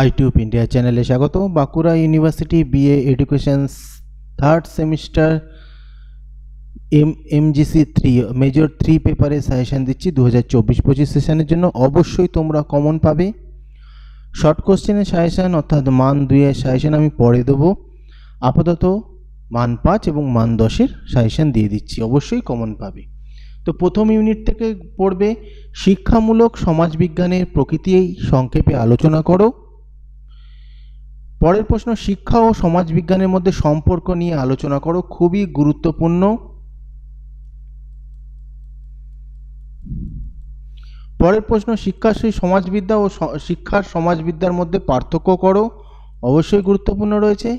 আইটিউব India চ্যানেলে স্বাগত Bankura university BA education third semester M MGC three major three পেপারে suggestion দিচ্ছি দু হাজার চব্বিশ পঁচিশ সেশনের জন্য অবশ্যই তোমরা কমন পাবে শর্ট কোশ্চেনের সাজেশান অর্থাৎ মান দুইয়ের সাজেশান আমি পরে দেবো আপাতত মান পাঁচ এবং মান দশের সাজেশান দিয়ে দিচ্ছি অবশ্যই কমন পাবে তো প্রথম ইউনিট থেকে পড়বে শিক্ষামূলক সমাজবিজ্ঞানের প্রকৃতি সংক্ষেপে আলোচনা করো পরের প্রশ্ন শিক্ষা ও সমাজবিজ্ঞানের মধ্যে সম্পর্ক নিয়ে আলোচনা করো খুবই গুরুত্বপূর্ণ পরের প্রশ্ন শিক্ষাশ্রী সমাজবিদ্যা ও শিক্ষার সমাজবিদ্যার মধ্যে পার্থক্য করো অবশ্যই গুরুত্বপূর্ণ রয়েছে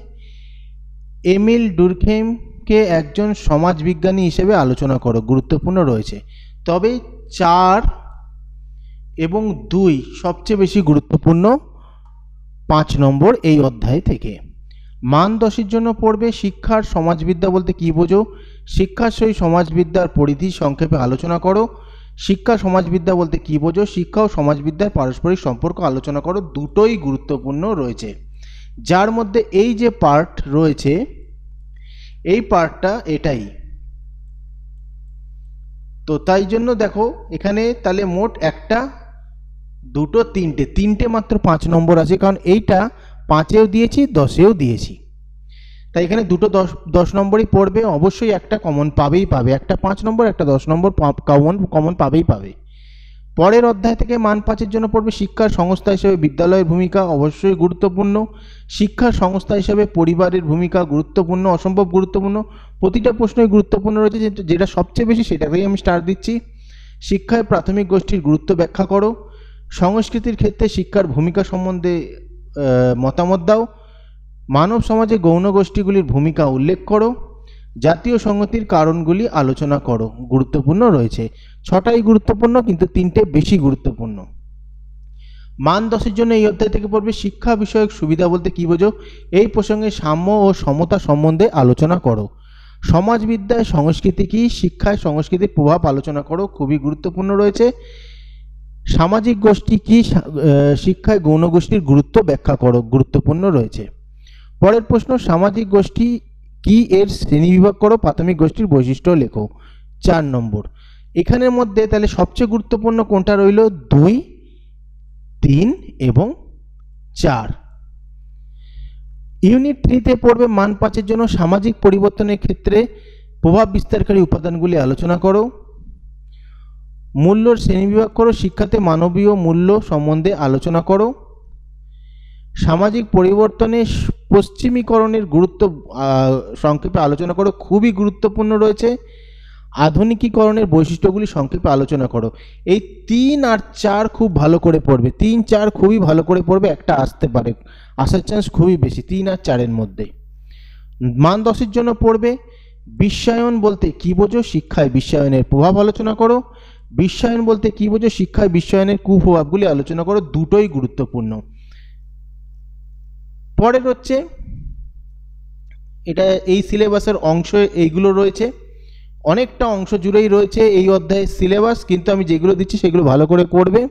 এমিল ডুরখেমকে একজন সমাজবিজ্ঞানী হিসেবে আলোচনা করো গুরুত্বপূর্ণ রয়েছে তবে চার এবং দুই সবচেয়ে বেশি গুরুত্বপূর্ণ পাঁচ নম্বর এই অধ্যায় থেকে মান দশের জন্য পড়বে শিক্ষার সমাজবিদ্যা বলতে কি বোঝো শিক্ষার সেই সমাজবিদ্যার পরিধি সংক্ষেপে আলোচনা করো শিক্ষা সমাজবিদ্যা বলতে কি বোঝো শিক্ষা ও সমাজবিদ্যার পারস্পরিক সম্পর্ক আলোচনা করো দুটোই গুরুত্বপূর্ণ রয়েছে যার মধ্যে এই যে পার্ট রয়েছে এই পার্টটা এটাই তো তাই জন্য দেখো এখানে তাহলে মোট একটা দুটো তিনটে তিনটে মাত্র পাঁচ নম্বর আছে কারণ এইটা পাঁচেও দিয়েছি দশেও দিয়েছি তাই এখানে দুটো দশ দশ নম্বরই পড়বে অবশ্যই একটা কমন পাবেই পাবে একটা পাঁচ নম্বর একটা দশ নম্বর কমন কমন পাবেই পাবে পরের অধ্যায় থেকে মান পাঁচের জন্য পড়বে শিক্ষার সংস্থা হিসেবে বিদ্যালয়ের ভূমিকা অবশ্যই গুরুত্বপূর্ণ শিক্ষার সংস্থা হিসেবে পরিবারের ভূমিকা গুরুত্বপূর্ণ অসম্ভব গুরুত্বপূর্ণ প্রতিটা প্রশ্নই গুরুত্বপূর্ণ রয়েছে যেটা সবচেয়ে বেশি সেটাকেই আমি স্টার দিচ্ছি শিক্ষায় প্রাথমিক গোষ্ঠীর গুরুত্ব ব্যাখ্যা করো সংস্কৃতির ক্ষেত্রে শিক্ষার ভূমিকা সম্বন্ধে মতামত দাও মানব সমাজে গৌণ গোষ্ঠীগুলির ভূমিকা উল্লেখ করো জাতীয় সংগতির কারণগুলি আলোচনা করো গুরুত্বপূর্ণ রয়েছে ছটাই গুরুত্বপূর্ণ কিন্তু তিনটে বেশি গুরুত্বপূর্ণ মান দশের জন্য এই অধ্যায় থেকে পড়বে শিক্ষা বিষয়ক সুবিধা বলতে কী বোঝো এই প্রসঙ্গে সাম্য ও সমতা সম্বন্ধে আলোচনা করো সমাজবিদ্যায় সংস্কৃতি কী শিক্ষায় সংস্কৃতির প্রভাব আলোচনা করো খুবই গুরুত্বপূর্ণ রয়েছে সামাজিক গোষ্ঠী কি শিক্ষায় গৌণ গোষ্ঠীর গুরুত্ব ব্যাখ্যা করো গুরুত্বপূর্ণ রয়েছে পরের প্রশ্ন সামাজিক গোষ্ঠী কি এর শ্রেণীবিভাগ করো প্রাথমিক গোষ্ঠীর বৈশিষ্ট্য লেখো চার নম্বর এখানের মধ্যে তাহলে সবচেয়ে গুরুত্বপূর্ণ কোনটা রইল দুই তিন এবং চার ইউনিট থ্রিতে পড়বে মান পাঁচের জন্য সামাজিক পরিবর্তনের ক্ষেত্রে প্রভাব বিস্তারকারী উপাদানগুলি আলোচনা করো মূল্যর শ্রেণীবিভাগ করো শিক্ষাতে মানবীয় মূল্য সম্বন্ধে আলোচনা করো সামাজিক পরিবর্তনে পশ্চিমীকরণের গুরুত্ব সংক্ষেপে আলোচনা করো খুবই গুরুত্বপূর্ণ রয়েছে আধুনিকীকরণের বৈশিষ্ট্যগুলি সংক্ষেপে আলোচনা করো এই তিন আর চার খুব ভালো করে পড়বে তিন চার খুবই ভালো করে পড়বে একটা আসতে পারে আসার চান্স খুবই বেশি তিন আর চারের মধ্যে মান দশের জন্য পড়বে বিশ্বায়ন বলতে কী বোঝো শিক্ষায় বিশ্বায়নের প্রভাব আলোচনা করো বিশ্বায়ন বলতে কী বোঝো শিক্ষায় বিশ্বায়নের কুপ্রভাবগুলি আলোচনা করো দুটোই গুরুত্বপূর্ণ পরের হচ্ছে এটা এই সিলেবাসের অংশ এইগুলো রয়েছে অনেকটা অংশ জুড়েই রয়েছে এই অধ্যায়ের সিলেবাস কিন্তু আমি যেগুলো দিচ্ছি সেগুলো ভালো করে করবে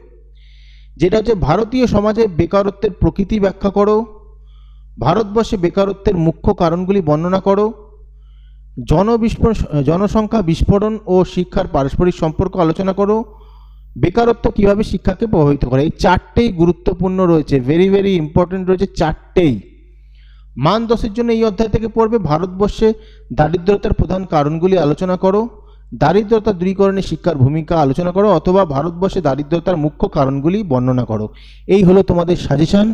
যেটা হচ্ছে ভারতীয় সমাজে বেকারত্বের প্রকৃতি ব্যাখ্যা করো ভারতবর্ষে বেকারত্বের মুখ্য কারণগুলি বর্ণনা করো জনবিস্ফোরণ জনসংখ্যা বিস্ফোরণ ও শিক্ষার পারস্পরিক সম্পর্ক আলোচনা করো বেকারত্ব কিভাবে শিক্ষাকে প্রভাবিত করে এই চারটেই গুরুত্বপূর্ণ রয়েছে ভেরি ভেরি ইম্পর্টেন্ট রয়েছে চারটেই মান দশের জন্য এই অধ্যায় থেকে পড়বে ভারতবর্ষে দারিদ্রতার প্রধান কারণগুলি আলোচনা করো দারিদ্রতা দূরীকরণে শিক্ষার ভূমিকা আলোচনা করো অথবা ভারতবর্ষে দারিদ্রতার মুখ্য কারণগুলি বর্ণনা করো এই হলো তোমাদের সাজেশান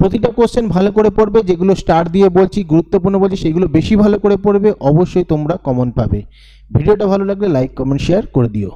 প্রতিটা কোশ্চেন ভালো করে পড়বে যেগুলো স্টার দিয়ে বলছি গুরুত্বপূর্ণ বলছি সেগুলো বেশি ভালো করে পড়বে অবশ্যই তোমরা কমন পাবে ভিডিওটা ভালো লাগলে লাইক কমেন্ট শেয়ার করে দিও